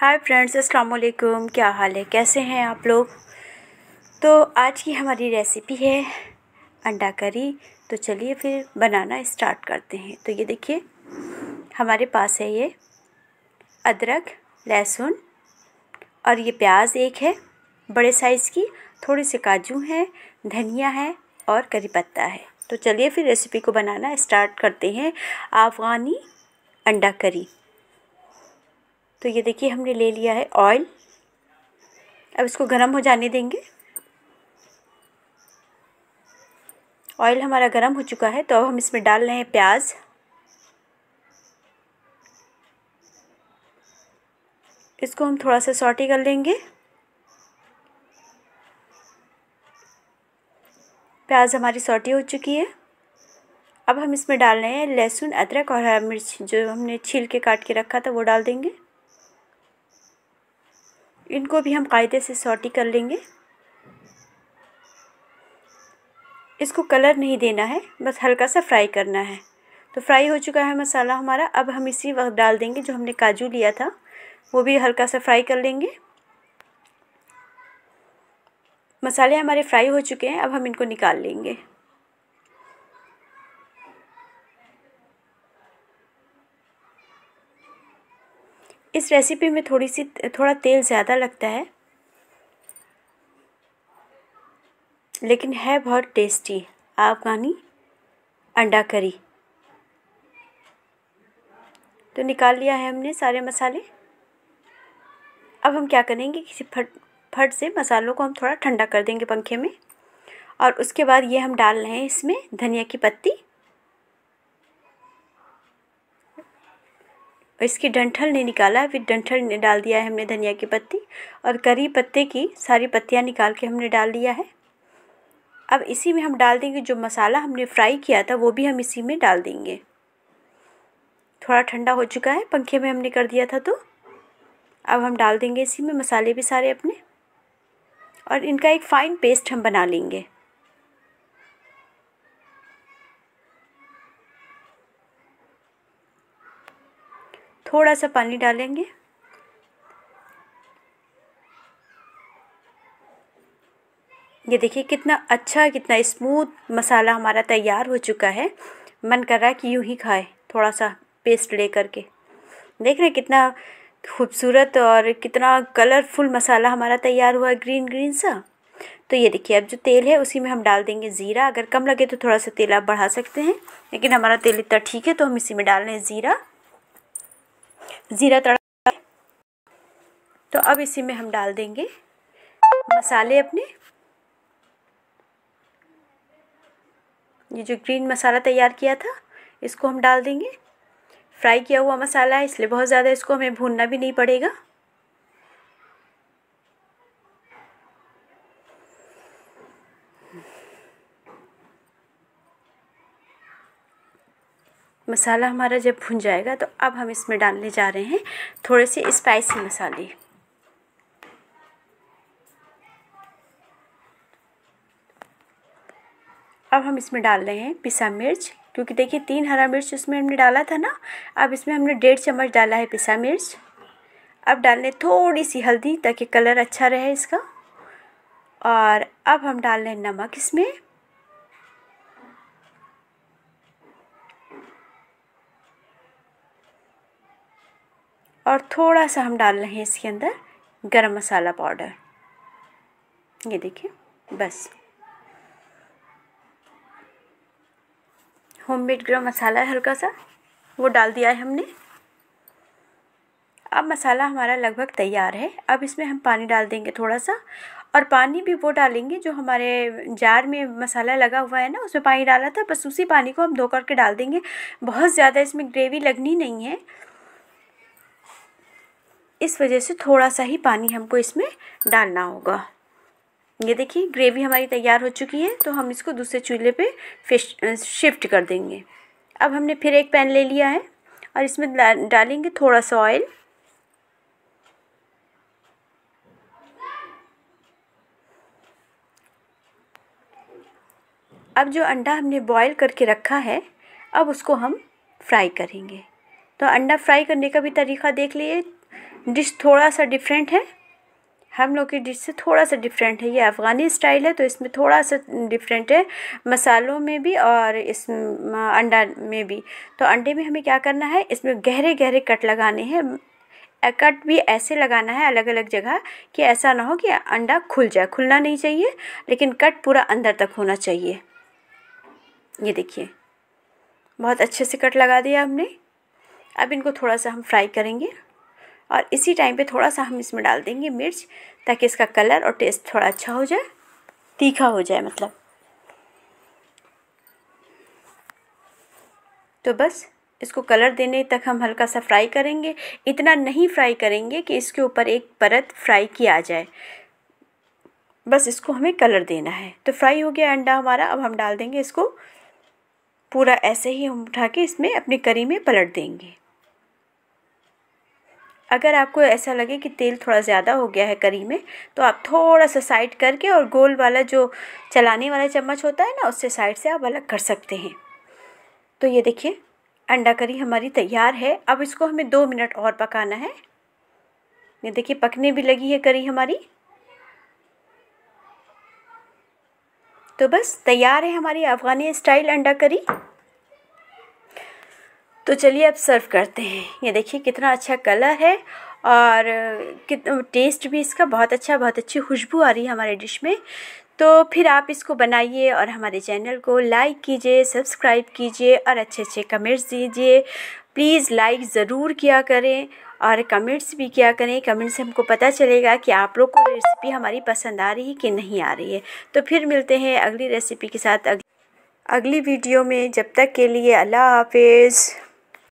hi friends अस्सलाम वालेकुम क्या हाल है कैसे हैं आप लोग तो आज की हमारी रेसिपी है अंडा करी तो चलिए फिर बनाना स्टार्ट करते हैं तो ये देखिए हमारे पास है ये अदरक लहसुन और ये प्याज एक है बड़े साइज़ की थोड़े से काजू हैं धनिया है और करी पत्ता है तो चलिए फिर रेसिपी को बनाना स्टार्ट करते हैं अफ़गानी अंडा करी तो ये देखिए हमने ले लिया है ऑयल अब इसको गर्म हो जाने देंगे ऑयल हमारा गर्म हो चुका है तो अब हम इसमें डाल रहे हैं प्याज इसको हम थोड़ा सा सॉटी कर लेंगे प्याज हमारी सॉटी हो चुकी है अब हम इसमें डाल रहे हैं लहसुन अदरक और हरा मिर्च जो हमने छील के काट के रखा था वो डाल देंगे इनको भी हम कायदे से सॉटी कर लेंगे इसको कलर नहीं देना है बस हल्का सा फ्राई करना है तो फ्राई हो चुका है मसाला हमारा अब हम इसी वक्त डाल देंगे जो हमने काजू लिया था वो भी हल्का सा फ्राई कर लेंगे मसाले हमारे फ्राई हो चुके हैं अब हम इनको निकाल लेंगे इस रेसिपी में थोड़ी सी थोड़ा तेल ज़्यादा लगता है लेकिन है बहुत टेस्टी आफगानी अंडा करी तो निकाल लिया है हमने सारे मसाले अब हम क्या करेंगे किसी फट फट से मसालों को हम थोड़ा ठंडा कर देंगे पंखे में और उसके बाद ये हम डाल रहे हैं इसमें धनिया की पत्ती और इसकी डंठल नहीं निकाला फिर डंठल ने डाल दिया है हमने धनिया की पत्ती और करी पत्ते की सारी पत्तियाँ निकाल के हमने डाल दिया है अब इसी में हम डाल देंगे जो मसाला हमने फ्राई किया था वो भी हम इसी में डाल देंगे थोड़ा ठंडा हो चुका है पंखे में हमने कर दिया था तो अब हम डाल देंगे इसी में मसाले भी सारे अपने और इनका एक फ़ाइन पेस्ट हम बना लेंगे थोड़ा सा पानी डालेंगे ये देखिए कितना अच्छा कितना स्मूथ मसाला हमारा तैयार हो चुका है मन कर रहा है कि यूं ही खाए थोड़ा सा पेस्ट ले करके देख रहे कितना खूबसूरत और कितना कलरफुल मसाला हमारा तैयार हुआ है ग्रीन ग्रीन सा तो ये देखिए अब जो तेल है उसी में हम डाल देंगे ज़ीरा अगर कम लगे तो थोड़ा सा तेल आप बढ़ा सकते हैं लेकिन हमारा तेल इतना ठीक है तो हम इसी में डाल रहे हैं ज़ीरा ज़ीरा तड़का तो अब इसी में हम डाल देंगे मसाले अपने ये जो ग्रीन मसाला तैयार किया था इसको हम डाल देंगे फ्राई किया हुआ मसाला है इसलिए बहुत ज़्यादा इसको हमें भूनना भी नहीं पड़ेगा मसाला हमारा जब भुन जाएगा तो अब हम इसमें डालने जा रहे हैं थोड़े से स्पाइसी मसाले अब हम इसमें डाल रहे हैं पिसा मिर्च क्योंकि देखिए तीन हरा मिर्च उसमें हमने डाला था ना अब इसमें हमने डेढ़ चम्मच डाला है पिसा मिर्च अब डालने थोड़ी सी हल्दी ताकि कलर अच्छा रहे इसका और अब हम डाल रहे हैं नमक इसमें और थोड़ा सा हम डाल रहे हैं इसके अंदर गरम मसाला पाउडर ये देखिए बस होममेड गरम मसाला है हल्का सा वो डाल दिया है हमने अब मसाला हमारा लगभग तैयार है अब इसमें हम पानी डाल देंगे थोड़ा सा और पानी भी वो डालेंगे जो हमारे जार में मसाला लगा हुआ है ना उसमें पानी डाला था बस उसी पानी को हम धो करके डाल देंगे बहुत ज़्यादा इसमें ग्रेवी लगनी नहीं है इस वजह से थोड़ा सा ही पानी हमको इसमें डालना होगा ये देखिए ग्रेवी हमारी तैयार हो चुकी है तो हम इसको दूसरे चूल्हे पे फिश शिफ्ट कर देंगे अब हमने फिर एक पैन ले लिया है और इसमें डालेंगे थोड़ा सा ऑयल अब जो अंडा हमने बॉईल करके रखा है अब उसको हम फ्राई करेंगे तो अंडा फ्राई करने का भी तरीका देख लिए डिश थोड़ा सा डिफरेंट है हम लोग की डिश से थोड़ा सा डिफरेंट है ये अफ़गानी स्टाइल है तो इसमें थोड़ा सा डिफरेंट है मसालों में भी और इस अंडा में भी तो अंडे में हमें क्या करना है इसमें गहरे गहरे कट लगाने हैं कट भी ऐसे लगाना है अलग अलग जगह कि ऐसा ना हो कि अंडा खुल जाए खुलना नहीं चाहिए लेकिन कट पूरा अंदर तक होना चाहिए ये देखिए बहुत अच्छे से कट लगा दिया हमने अब इनको थोड़ा सा हम फ्राई करेंगे और इसी टाइम पे थोड़ा सा हम इसमें डाल देंगे मिर्च ताकि इसका कलर और टेस्ट थोड़ा अच्छा हो जाए तीखा हो जाए मतलब तो बस इसको कलर देने तक हम हल्का सा फ्राई करेंगे इतना नहीं फ्राई करेंगे कि इसके ऊपर एक परत फ्राई की आ जाए बस इसको हमें कलर देना है तो फ्राई हो गया अंडा हमारा अब हम डाल देंगे इसको पूरा ऐसे ही हम उठा के इसमें अपनी करी में पलट देंगे अगर आपको ऐसा लगे कि तेल थोड़ा ज़्यादा हो गया है करी में तो आप थोड़ा सा साइड करके और गोल वाला जो चलाने वाला चम्मच होता है ना उससे साइड से आप अलग कर सकते हैं तो ये देखिए अंडा करी हमारी तैयार है अब इसको हमें दो मिनट और पकाना है ये देखिए पकने भी लगी है करी हमारी तो बस तैयार है हमारी अफ़गानी स्टाइल अंडा करी तो चलिए अब सर्व करते हैं ये देखिए कितना अच्छा कलर है और टेस्ट भी इसका बहुत अच्छा बहुत अच्छी खुशबू आ रही है हमारे डिश में तो फिर आप इसको बनाइए और हमारे चैनल को लाइक कीजिए सब्सक्राइब कीजिए और अच्छे अच्छे कमेंट्स दीजिए प्लीज़ लाइक ज़रूर किया करें और कमेंट्स भी किया करें कमेंट्स से हमको पता चलेगा कि आप लोग को रेसिपी हमारी पसंद आ रही है कि नहीं आ रही है तो फिर मिलते हैं अगली रेसिपी के साथ अगली अगली वीडियो में जब तक के लिए अल्लाह हाफिज़